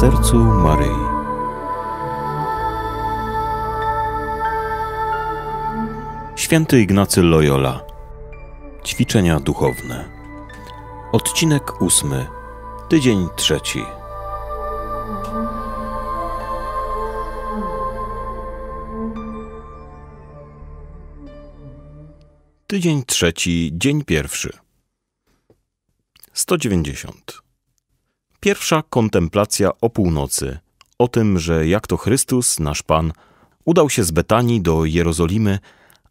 sercu Maryi. Święty Ignacy Loyola. Ćwiczenia duchowne. Odcinek ósmy, tydzień trzeci. Tydzień trzeci, dzień pierwszy. 190. Pierwsza kontemplacja o północy, o tym, że jak to Chrystus, nasz Pan, udał się z Betanii do Jerozolimy,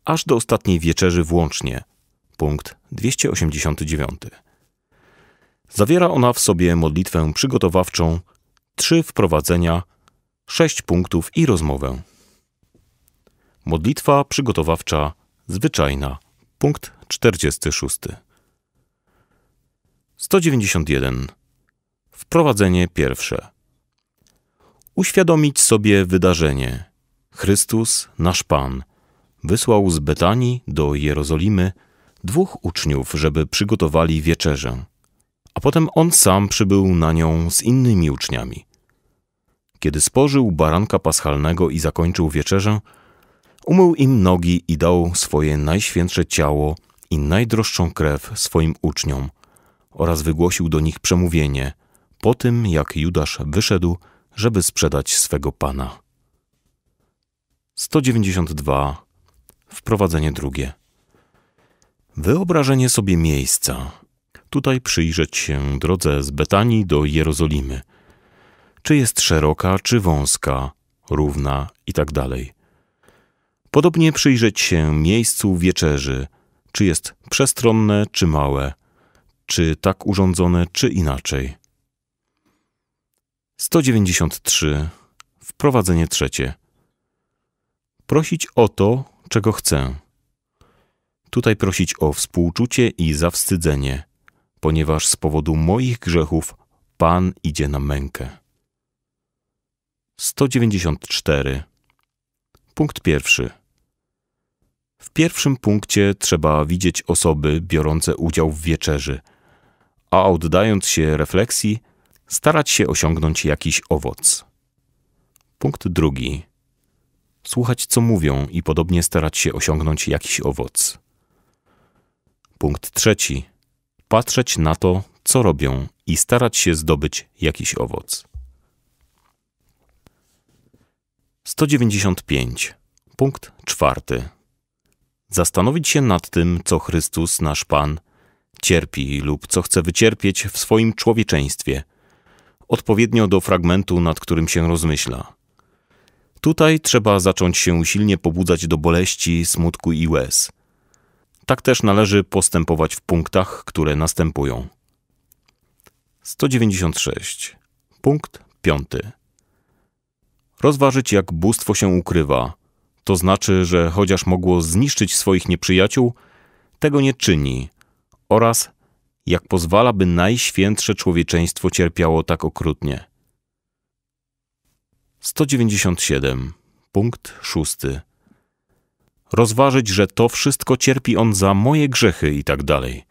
aż do ostatniej wieczerzy włącznie. Punkt 289. Zawiera ona w sobie modlitwę przygotowawczą, trzy wprowadzenia, sześć punktów i rozmowę. Modlitwa przygotowawcza zwyczajna. Punkt 46. 191. Wprowadzenie pierwsze. Uświadomić sobie wydarzenie. Chrystus, nasz Pan, wysłał z Betanii do Jerozolimy dwóch uczniów, żeby przygotowali wieczerzę, a potem on sam przybył na nią z innymi uczniami. Kiedy spożył baranka paschalnego i zakończył wieczerzę, umył im nogi i dał swoje najświętsze ciało i najdroższą krew swoim uczniom oraz wygłosił do nich przemówienie, po tym jak Judasz wyszedł, żeby sprzedać swego pana. 192. Wprowadzenie drugie. Wyobrażenie sobie miejsca. Tutaj przyjrzeć się drodze z Betanii do Jerozolimy. Czy jest szeroka, czy wąska, równa i tak dalej. Podobnie przyjrzeć się miejscu wieczerzy, czy jest przestronne, czy małe, czy tak urządzone, czy inaczej. 193. Wprowadzenie trzecie. Prosić o to, czego chcę. Tutaj prosić o współczucie i zawstydzenie, ponieważ z powodu moich grzechów Pan idzie na mękę. 194. Punkt pierwszy. W pierwszym punkcie trzeba widzieć osoby biorące udział w wieczerzy, a oddając się refleksji, starać się osiągnąć jakiś owoc. Punkt drugi. Słuchać, co mówią i podobnie starać się osiągnąć jakiś owoc. Punkt trzeci. Patrzeć na to, co robią i starać się zdobyć jakiś owoc. 195. Punkt czwarty. Zastanowić się nad tym, co Chrystus, nasz Pan, cierpi lub co chce wycierpieć w swoim człowieczeństwie – odpowiednio do fragmentu, nad którym się rozmyśla. Tutaj trzeba zacząć się silnie pobudzać do boleści, smutku i łez. Tak też należy postępować w punktach, które następują. 196. Punkt 5. Rozważyć, jak bóstwo się ukrywa. To znaczy, że chociaż mogło zniszczyć swoich nieprzyjaciół, tego nie czyni oraz jak pozwala, by najświętsze człowieczeństwo cierpiało tak okrutnie. 197. Punkt 6. Rozważyć, że to wszystko cierpi on za moje grzechy i tak dalej.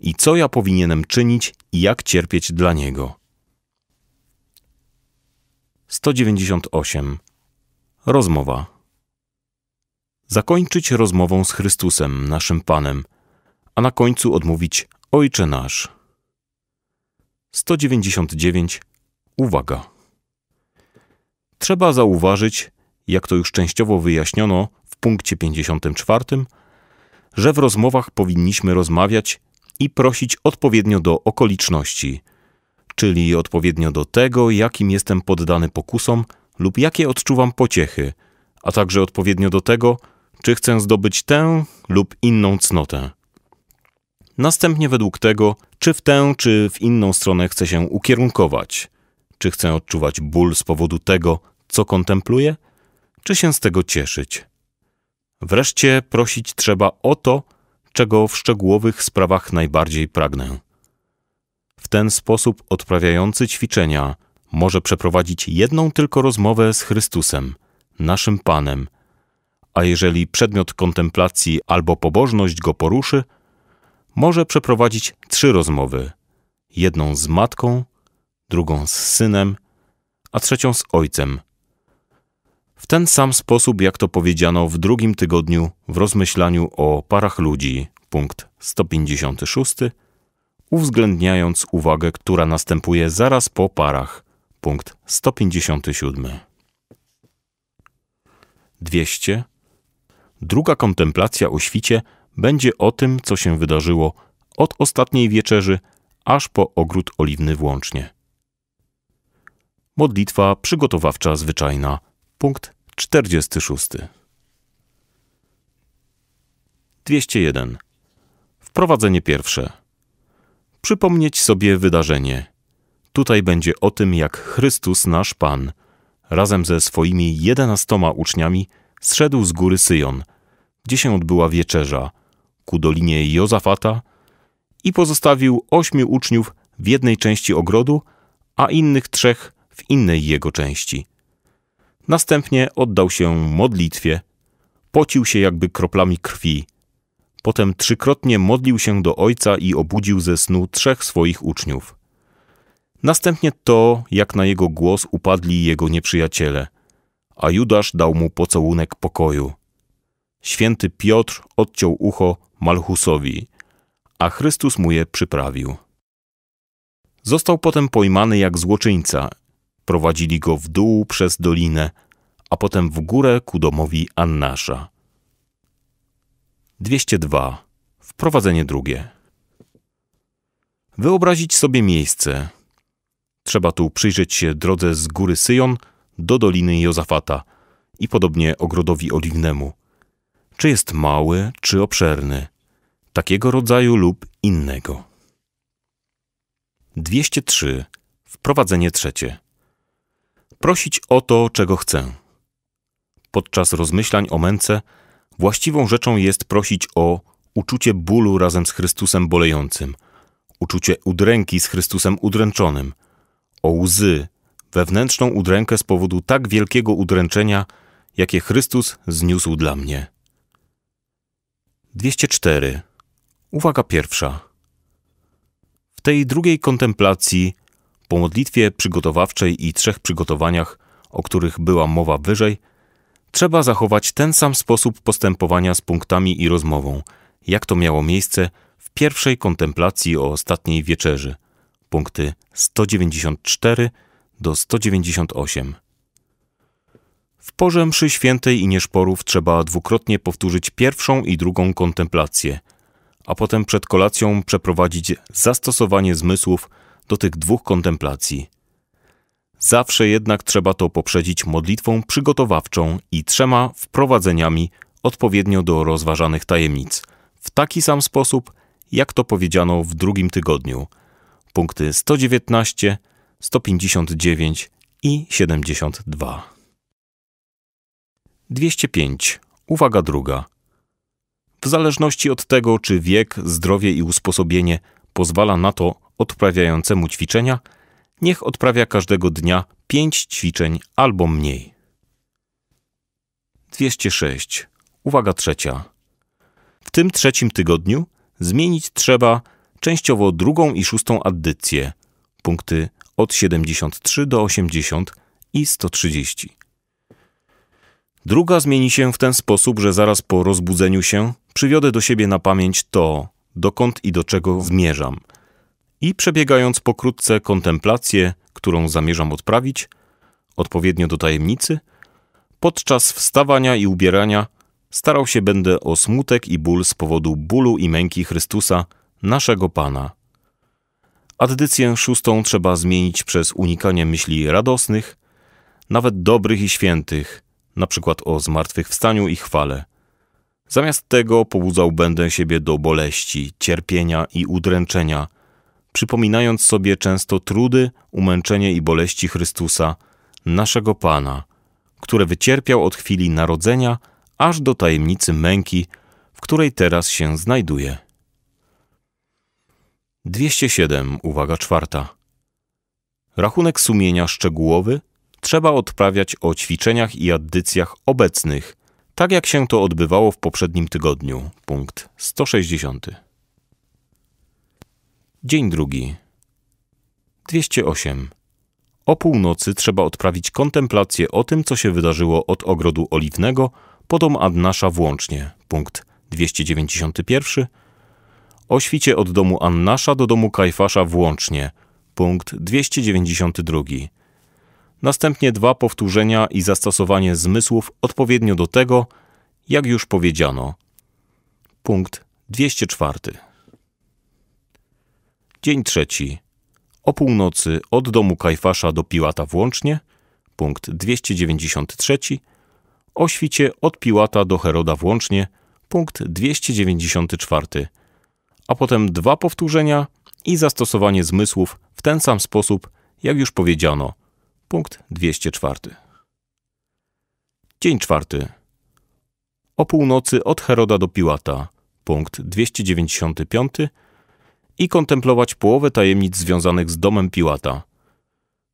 I co ja powinienem czynić i jak cierpieć dla niego. 198. Rozmowa. Zakończyć rozmową z Chrystusem, naszym Panem, a na końcu odmówić Ojcze nasz. 199. Uwaga. Trzeba zauważyć, jak to już częściowo wyjaśniono w punkcie 54, że w rozmowach powinniśmy rozmawiać i prosić odpowiednio do okoliczności, czyli odpowiednio do tego, jakim jestem poddany pokusom lub jakie odczuwam pociechy, a także odpowiednio do tego, czy chcę zdobyć tę lub inną cnotę. Następnie według tego, czy w tę, czy w inną stronę chcę się ukierunkować. Czy chcę odczuwać ból z powodu tego, co kontempluję, czy się z tego cieszyć. Wreszcie prosić trzeba o to, czego w szczegółowych sprawach najbardziej pragnę. W ten sposób odprawiający ćwiczenia może przeprowadzić jedną tylko rozmowę z Chrystusem, naszym Panem, a jeżeli przedmiot kontemplacji albo pobożność go poruszy, może przeprowadzić trzy rozmowy: jedną z matką, drugą z synem, a trzecią z ojcem. W ten sam sposób, jak to powiedziano w drugim tygodniu w rozmyślaniu o parach ludzi, punkt 156, uwzględniając uwagę, która następuje zaraz po parach, punkt 157. 200. Druga kontemplacja o świcie będzie o tym, co się wydarzyło od ostatniej wieczerzy aż po ogród oliwny włącznie. Modlitwa przygotowawcza zwyczajna, punkt 46. 201. Wprowadzenie pierwsze. Przypomnieć sobie wydarzenie. Tutaj będzie o tym, jak Chrystus, nasz Pan, razem ze swoimi jedenastoma uczniami, zszedł z góry Syjon, gdzie się odbyła wieczerza, ku dolinie Jozafata i pozostawił ośmiu uczniów w jednej części ogrodu, a innych trzech w innej jego części. Następnie oddał się modlitwie, pocił się jakby kroplami krwi. Potem trzykrotnie modlił się do ojca i obudził ze snu trzech swoich uczniów. Następnie to, jak na jego głos upadli jego nieprzyjaciele, a Judasz dał mu pocałunek pokoju. Święty Piotr odciął ucho Malchusowi, a Chrystus mu je przyprawił. Został potem pojmany jak złoczyńca. Prowadzili go w dół przez dolinę, a potem w górę ku domowi Annasza. 202. Wprowadzenie drugie. Wyobrazić sobie miejsce. Trzeba tu przyjrzeć się drodze z góry Syjon do doliny Jozafata i podobnie ogrodowi oliwnemu, czy jest mały, czy obszerny, takiego rodzaju lub innego. 203. Wprowadzenie trzecie. Prosić o to, czego chcę. Podczas rozmyślań o męce właściwą rzeczą jest prosić o uczucie bólu razem z Chrystusem bolejącym, uczucie udręki z Chrystusem udręczonym, o łzy, wewnętrzną udrękę z powodu tak wielkiego udręczenia, jakie Chrystus zniósł dla mnie. 204. Uwaga pierwsza. W tej drugiej kontemplacji, po modlitwie przygotowawczej i trzech przygotowaniach, o których była mowa wyżej, trzeba zachować ten sam sposób postępowania z punktami i rozmową, jak to miało miejsce w pierwszej kontemplacji o ostatniej wieczerzy, punkty 194 do 198. W porze mszy świętej i nieszporów trzeba dwukrotnie powtórzyć pierwszą i drugą kontemplację, a potem przed kolacją przeprowadzić zastosowanie zmysłów do tych dwóch kontemplacji. Zawsze jednak trzeba to poprzedzić modlitwą przygotowawczą i trzema wprowadzeniami odpowiednio do rozważanych tajemnic, w taki sam sposób, jak to powiedziano w drugim tygodniu. Punkty 119, 159 i 72. 205. Uwaga druga. W zależności od tego, czy wiek, zdrowie i usposobienie pozwala na to odprawiającemu ćwiczenia, niech odprawia każdego dnia 5 ćwiczeń albo mniej. 206. Uwaga trzecia. W tym trzecim tygodniu zmienić trzeba częściowo drugą i szóstą addycję, punkty od 73 do 80 i 130. Druga zmieni się w ten sposób, że zaraz po rozbudzeniu się przywiodę do siebie na pamięć to, dokąd i do czego zmierzam. I przebiegając pokrótce kontemplację, którą zamierzam odprawić, odpowiednio do tajemnicy, podczas wstawania i ubierania starał się będę o smutek i ból z powodu bólu i męki Chrystusa, naszego Pana. Addycję szóstą trzeba zmienić przez unikanie myśli radosnych, nawet dobrych i świętych – na przykład o zmartwychwstaniu i chwale. Zamiast tego pobudzał będę siebie do boleści, cierpienia i udręczenia, przypominając sobie często trudy, umęczenie i boleści Chrystusa, naszego Pana, które wycierpiał od chwili narodzenia aż do tajemnicy męki, w której teraz się znajduje. 207, uwaga czwarta. Rachunek sumienia szczegółowy trzeba odprawiać o ćwiczeniach i addycjach obecnych, tak jak się to odbywało w poprzednim tygodniu. Punkt 160. Dzień drugi. 208. O północy trzeba odprawić kontemplację o tym, co się wydarzyło od ogrodu oliwnego po dom Annasza włącznie. Punkt 291. O świcie od domu Annasza do domu Kajfasza włącznie. Punkt 292. Następnie dwa powtórzenia i zastosowanie zmysłów odpowiednio do tego, jak już powiedziano. Punkt 204. Dzień trzeci. O północy od domu Kajfasza do Piłata włącznie. Punkt 293. O świcie od Piłata do Heroda włącznie. Punkt 294. A potem dwa powtórzenia i zastosowanie zmysłów w ten sam sposób, jak już powiedziano. Punkt 204. Dzień czwarty. O północy od Heroda do Piłata. Punkt 295. I kontemplować połowę tajemnic związanych z domem Piłata.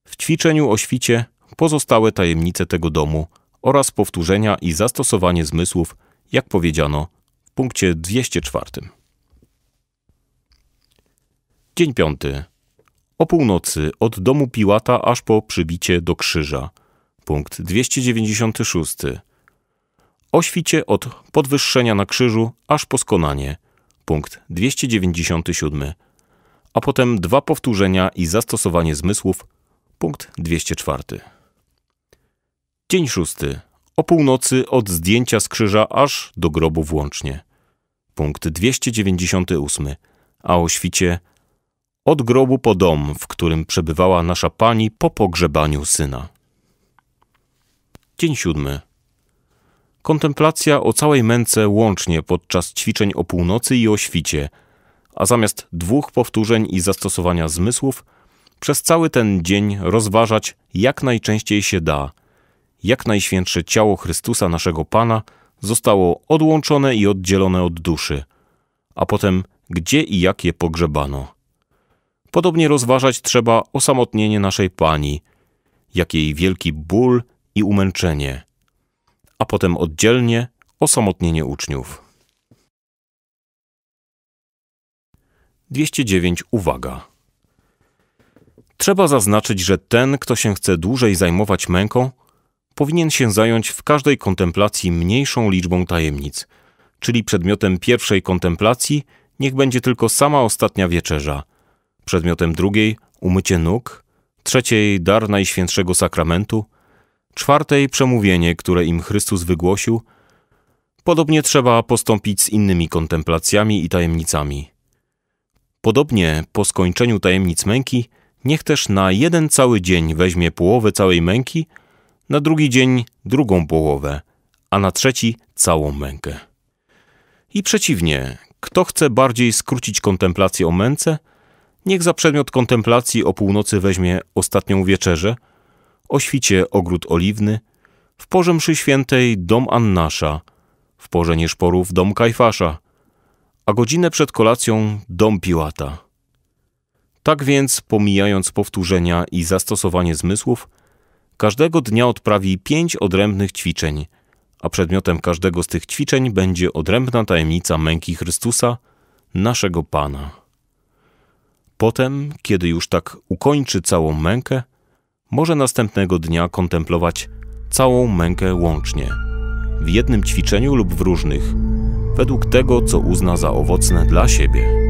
W ćwiczeniu o świcie pozostałe tajemnice tego domu oraz powtórzenia i zastosowanie zmysłów, jak powiedziano w punkcie 204. Dzień piąty. O północy, od domu Piłata aż po przybicie do krzyża. Punkt 296. O świcie od podwyższenia na krzyżu aż po skonanie. Punkt 297. A potem dwa powtórzenia i zastosowanie zmysłów. Punkt 204. Dzień szósty. O północy od zdjęcia z krzyża aż do grobu włącznie. Punkt 298. A o świcie od grobu po dom, w którym przebywała nasza pani po pogrzebaniu syna. Dzień siódmy. Kontemplacja o całej męce łącznie podczas ćwiczeń o północy i o świcie, a zamiast dwóch powtórzeń i zastosowania zmysłów, przez cały ten dzień rozważać jak najczęściej się da, jak najświętsze ciało Chrystusa naszego Pana zostało odłączone i oddzielone od duszy, a potem gdzie i jak je pogrzebano. Podobnie rozważać trzeba osamotnienie naszej Pani, jak jej wielki ból i umęczenie, a potem oddzielnie osamotnienie uczniów. 209 Uwaga. Trzeba zaznaczyć, że ten, kto się chce dłużej zajmować męką, powinien się zająć w każdej kontemplacji mniejszą liczbą tajemnic, czyli przedmiotem pierwszej kontemplacji niech będzie tylko sama ostatnia wieczerza – przedmiotem drugiej umycie nóg, trzeciej dar Najświętszego Sakramentu, czwartej przemówienie, które im Chrystus wygłosił. Podobnie trzeba postąpić z innymi kontemplacjami i tajemnicami. Podobnie po skończeniu tajemnic męki, niech też na jeden cały dzień weźmie połowę całej męki, na drugi dzień drugą połowę, a na trzeci całą mękę. I przeciwnie, kto chce bardziej skrócić kontemplację o męce – Niech za przedmiot kontemplacji o północy weźmie ostatnią wieczerzę, o świcie ogród oliwny, w porze mszy świętej dom Annasza, w porze nieszporów dom Kajfasza, a godzinę przed kolacją dom Piłata. Tak więc, pomijając powtórzenia i zastosowanie zmysłów, każdego dnia odprawi pięć odrębnych ćwiczeń, a przedmiotem każdego z tych ćwiczeń będzie odrębna tajemnica męki Chrystusa, naszego Pana. Potem, kiedy już tak ukończy całą mękę, może następnego dnia kontemplować całą mękę łącznie, w jednym ćwiczeniu lub w różnych, według tego, co uzna za owocne dla siebie.